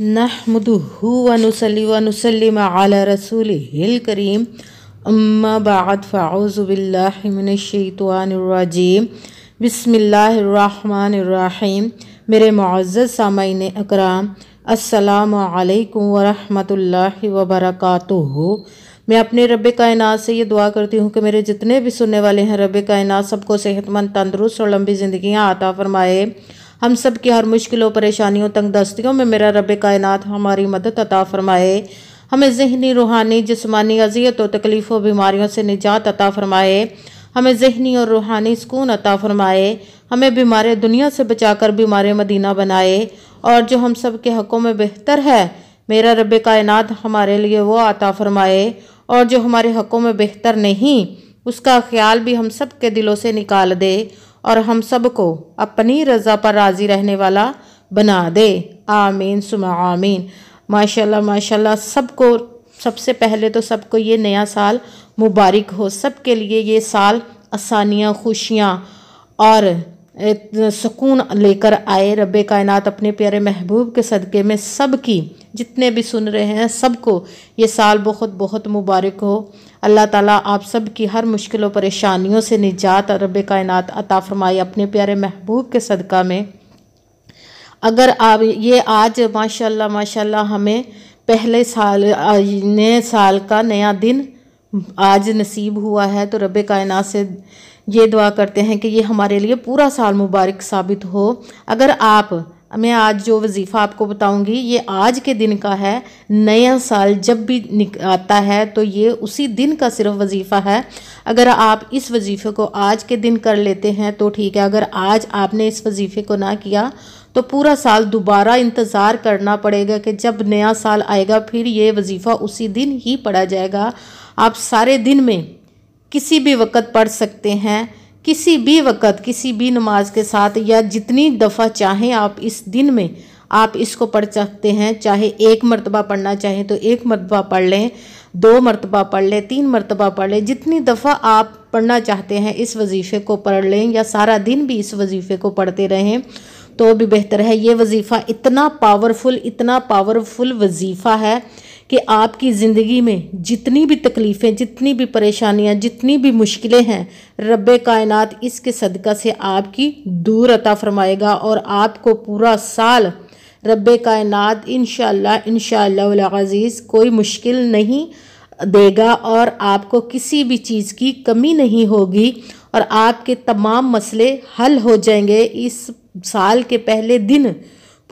आल रसूल करीम अम्मा बाद फ़ाउज़बिल्लाशतवानरजीम बसमीम मेरे मुआज़ सामीन अकराम असलकम वरहमल वबरक मैं अपने रब कायनात से ये दुआ करती हूँ कि मेरे जितने भी सुनने वाले हैं रब कायनात सबको सेहतमंद तंदरुस्त और लंबी ज़िंदियाँ आता फ़रमाए हम सब की हर मुश्किलों परेशानियों तंग दस्तियों में मेरा रब कायनात हमारी मदद अता फरमाए हमें जहनी रूहानी जिसमानी अजियत और तकलीफ़ों बीमारियों से निजात अता फरमाए हमें जहनी और रूहानी सुकून अता फरमाए हमें बीमार दुनिया से बचाकर बीमार मदीना बनाए और जो हम सब के हक़ों में बेहतर है मेरा रब कायनात हमारे लिए वो अता फरमाए और जो हमारे हक़ों में बेहतर नहीं उसका ख्याल भी हम सब के दिलों से निकाल दे और हम सबको अपनी रज़ा पर राज़ी रहने वाला बना दे आमीन सुम आमीन माशाल्लाह माशाल्लाह सबको सबसे पहले तो सबको ये नया साल मुबारक हो सबके लिए ये साल आसानियाँ खुशियाँ और सुकून लेकर आए रब कायनात अपने प्यारे महबूब के सदक़े में सब की जितने भी सुन रहे हैं सबको ये साल बहुत बहुत मुबारक हो अल्लाह ताला आप सब की हर मुश्किलों परेशानियों से निजात और रब कायनात अता फरमाए अपने प्यारे महबूब के सदका में अगर आप ये आज माशाल्लाह माशाल्लाह हमें पहले साल नए साल का नया दिन आज नसीब हुआ है तो रब कायनात से ये दुआ करते हैं कि ये हमारे लिए पूरा साल मुबारक साबित हो अगर आप मैं आज जो वजीफ़ा आपको बताऊंगी ये आज के दिन का है नया साल जब भी निक आता है तो ये उसी दिन का सिर्फ वजीफ़ा है अगर आप इस वजीफ़े को आज के दिन कर लेते हैं तो ठीक है अगर आज आपने इस वजीफ़े को ना किया तो पूरा साल दोबारा इंतज़ार करना पड़ेगा कि जब नया साल आएगा फिर ये वजीफ़ा उसी दिन ही पढ़ा जाएगा आप सारे दिन में किसी भी वक्त पढ़ सकते हैं किसी भी वक़्त किसी भी नमाज के साथ या जितनी दफ़ा चाहें आप इस दिन में आप इसको पढ़ सकते हैं चाहे एक मरतबा पढ़ना चाहें तो एक मरतबा पढ़ लें दो मरतबा पढ़ लें तीन मरतबा पढ़ लें जितनी दफ़ा आप पढ़ना चाहते हैं इस वजीफ़े को पढ़ लें या सारा दिन भी इस वजीफ़े को पढ़ते रहें तो भी बेहतर है ये वजीफ़ा इतना पावरफुल इतना पावरफुल वजीफ़ा है कि आपकी ज़िंदगी में जितनी भी तकलीफ़ें जितनी भी परेशानियाँ जितनी भी मुश्किलें हैं रब कायनात इसके सदका से आपकी दूर अता फरमाएगा और आपको पूरा साल रब कायनात इन शज़ीज़ कोई मुश्किल नहीं देगा और आपको किसी भी चीज़ की कमी नहीं होगी और आपके तमाम मसले हल हो जाएंगे इस साल के पहले दिन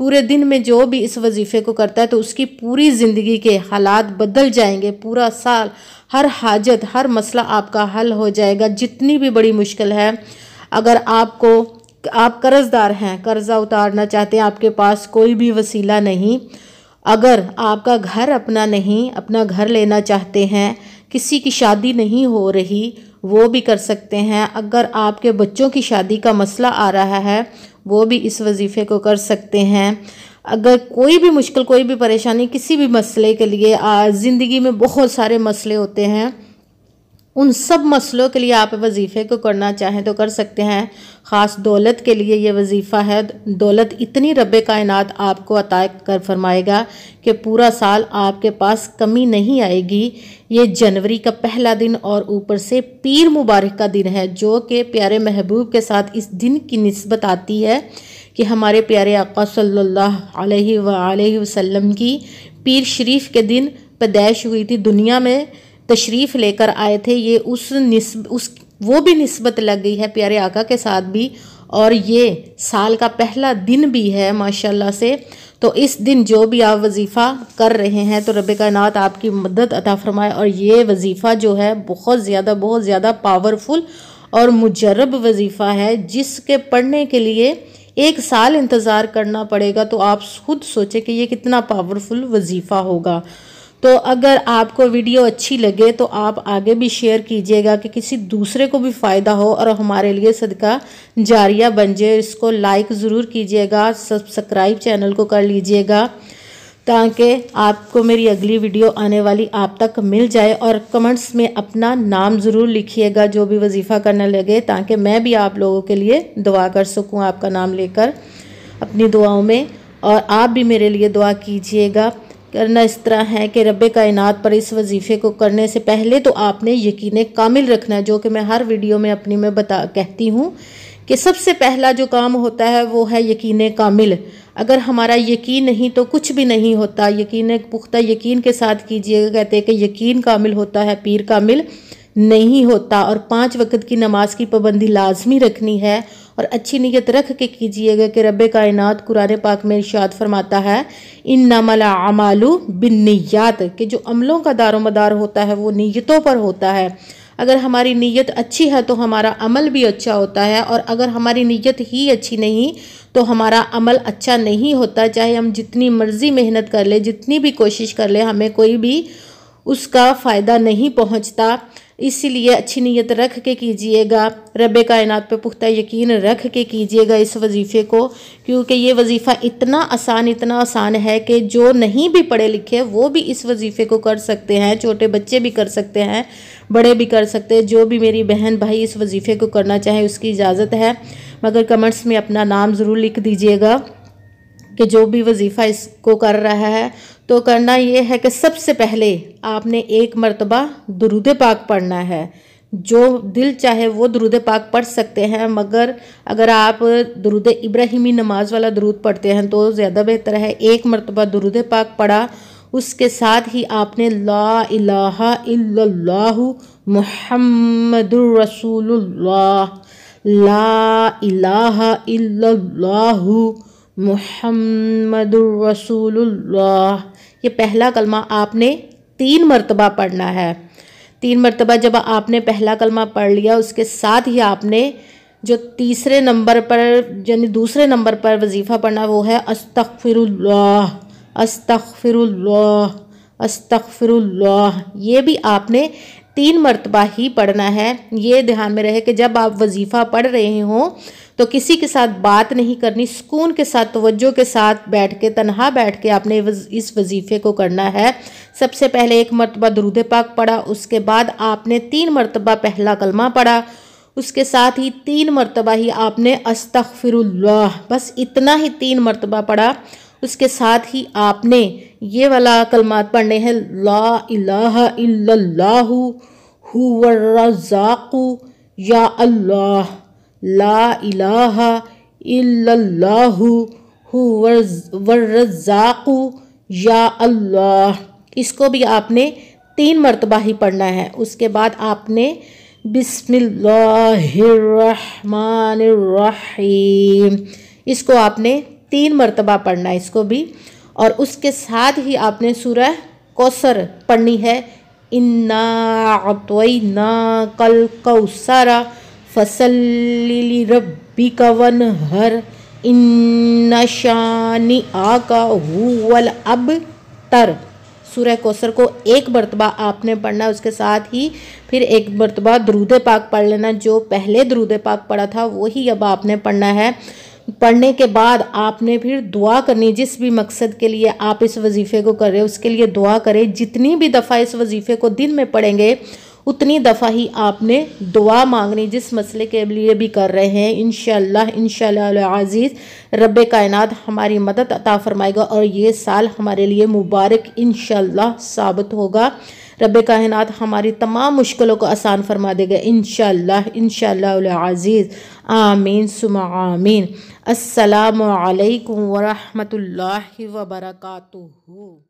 पूरे दिन में जो भी इस वजीफ़े को करता है तो उसकी पूरी ज़िंदगी के हालात बदल जाएंगे पूरा साल हर हाजत हर मसला आपका हल हो जाएगा जितनी भी बड़ी मुश्किल है अगर आपको आप कर्जदार हैं कर्ज़ा उतारना चाहते हैं आपके पास कोई भी वसीला नहीं अगर आपका घर अपना नहीं अपना घर लेना चाहते हैं किसी की शादी नहीं हो रही वो भी कर सकते हैं अगर आपके बच्चों की शादी का मसला आ रहा है वो भी इस वजीफ़े को कर सकते हैं अगर कोई भी मुश्किल कोई भी परेशानी किसी भी मसले के लिए ज़िंदगी में बहुत सारे मसले होते हैं उन सब मसलों के लिए आप वजीफ़े को करना चाहें तो कर सकते हैं ख़ास दौलत के लिए ये वजीफ़ा है दौलत इतनी रब कायनात आपको अता कर फरमाएगा कि पूरा साल आपके पास कमी नहीं आएगी ये जनवरी का पहला दिन और ऊपर से पीर मुबारक का दिन है जो कि प्यारे महबूब के साथ इस दिन की नस्बत आती है कि हमारे प्यारे आका सल्लल्लाहु अलैहि वसल्लम की पीर शरीफ के दिन पैदाइश हुई थी दुनिया में तशरीफ़ लेकर आए थे ये उस नस्ब उस वो भी नस्बत लग गई है प्यारे आका के साथ भी और ये साल का पहला दिन भी है माशाल्लाह से तो इस दिन जो भी आप वजीफ़ा कर रहे हैं तो रब नात आपकी मदद अता फरमाए और ये वजीफ़ा जो है बहुत ज़्यादा बहुत ज़्यादा पावरफुल और मुजरब वजीफ़ा है जिसके पढ़ने के लिए एक साल इंतज़ार करना पड़ेगा तो आप खुद सोचें कि ये कितना पावरफुल वजीफ़ा होगा तो अगर आपको वीडियो अच्छी लगे तो आप आगे भी शेयर कीजिएगा कि किसी दूसरे को भी फ़ायदा हो और हमारे लिए सदका जारिया बन जाए इसको लाइक ज़रूर कीजिएगा सब्सक्राइब चैनल को कर लीजिएगा ताकि आपको मेरी अगली वीडियो आने वाली आप तक मिल जाए और कमेंट्स में अपना नाम ज़रूर लिखिएगा जो भी वजीफ़ा करने लगे ताकि मैं भी आप लोगों के लिए दुआ कर सकूँ आपका नाम लेकर अपनी दुआओं में और आप भी मेरे लिए दुआ कीजिएगा करना इस तरह है कि रब कायनात पर इस वजीफ़े को करने से पहले तो आपने यकीन कामिल रखना है जो कि मैं हर वीडियो में अपनी में बता कहती हूँ कि सबसे पहला जो काम होता है वो है यकीन कामिल अगर हमारा यकीन नहीं तो कुछ भी नहीं होता यकीन पुख्ता यकीन के साथ कीजिएगा कहते हैं कि यकीन कामिल होता है पीर कामिल नहीं होता और पाँच वक्त की नमाज की पाबंदी लाजमी रखनी है और अच्छी नीयत रख के कीजिएगा कि रब कायनात कुरान पाक में इर्शाद फरमाता है इन नमला अमालू बिन नीयात कि जो अमलों का दारो मदार होता है वो नीयतों पर होता है अगर हमारी नीयत अच्छी है तो हमारा अमल भी अच्छा होता है और अगर हमारी नीयत ही अच्छी नहीं तो हमारा अमल अच्छा नहीं होता चाहे हम जितनी मर्ज़ी मेहनत कर ले जितनी भी कोशिश कर ले हमें कोई भी उसका फ़ायदा नहीं पहुंचता इसीलिए अच्छी नीयत रख के कीजिएगा रब कायनात पे पुख्ता यकीन रख के कीजिएगा इस वजीफ़े को क्योंकि ये वजीफ़ा इतना आसान इतना आसान है कि जो नहीं भी पढ़े लिखे वो भी इस वजीफ़े को कर सकते हैं छोटे बच्चे भी कर सकते हैं बड़े भी कर सकते हैं जो भी मेरी बहन भाई इस वजीफ़े को करना चाहे उसकी इजाज़त है मगर कमेंट्स में अपना नाम ज़रूर लिख दीजिएगा कि जो भी वजीफ़ा इसको कर रहा है तो करना ये है कि सबसे पहले आपने एक मरतबा दरुद पाक पढ़ना है जो दिल चाहे वो दरुद पाक पढ़ सकते हैं मगर अगर आप दरुद इब्राहिमी नमाज वाला दरूद पढ़ते हैं तो ज़्यादा बेहतर है एक मरतबा दरुद पाक पढ़ा उसके साथ ही आपने ला इलाहा इल्लल्लाहु रसूलुल्लाह ला इलाहा इल्लल्लाहु रसूलुल्लाह ये पहला कलमा आपने तीन मरतबा पढ़ना है तीन मरतबा जब आपने पहला कलमा पढ़ लिया उसके साथ ही आपने जो तीसरे नंबर पर यानी दूसरे नंबर पर वजीफ़ा पढ़ना वो है अस्तफ़िरुल्लाह अस्तफ़िरुल्लाह अस्तफ़िरुल्लाह ये भी आपने तीन मरतबा ही पढ़ना है ये ध्यान में रहे कि जब आप वजीफ़ा पढ़ रहे हों तो किसी के साथ बात नहीं करनी सुकून के साथ तवज्जो के साथ बैठ के तनहा बैठ के आपने इस वजीफ़े को करना है सबसे पहले एक मरतबा दरुद पाक पढ़ा उसके बाद आपने तीन मरतबा पहला कलमा पढ़ा उसके साथ ही तीन मरतबा ही आपने अस्तफ़िरुल्लाह बस इतना ही तीन मरतबा पढ़ा उसके साथ ही आपने ये वाला कलमात पढ़ने हैं ला इलाहा या अल्लाह ला इलाहा इल्लल्लाहु या अल्लाह इसको भी आपने तीन मरतबा ही पढ़ना है उसके बाद आपने बिस्मिल्लाहिर्रहमानिर्रहीम इसको आपने तीन मरतबा पढ़ना है इसको भी और उसके साथ ही आपने सूरह कौसर पढ़नी है इन्ना ना कल कौसरा फसल रबी का वन हर इन्ना शानी आका हुल अब तर सूर्य कोसर को एक मरतबा आपने पढ़ना उसके साथ ही फिर एक मरतबा द्रूद पाक पढ़ लेना जो पहले द्रूद पाक पढ़ा था वही अब आपने पढ़ना है पढ़ने के बाद आपने फिर दुआ करनी जिस भी मकसद के लिए आप इस वजीफ़े को कर रहे हो उसके लिए दुआ करें जितनी भी दफ़ा इस वजीफ़े को दिन में पढ़ेंगे उतनी दफ़ा ही आपने दुआ मांगनी जिस मसले के लिए भी कर रहे हैं इन इन रब कायनात हमारी मदद अता फरमाएगा और ये साल हमारे लिए मुबारक इन साबित होगा रब कायनात हमारी तमाम मुश्किलों को आसान फरमा देगा इन इन आज़ीज़ आमीन सुम आमीन असलकम वरहमल वबरकू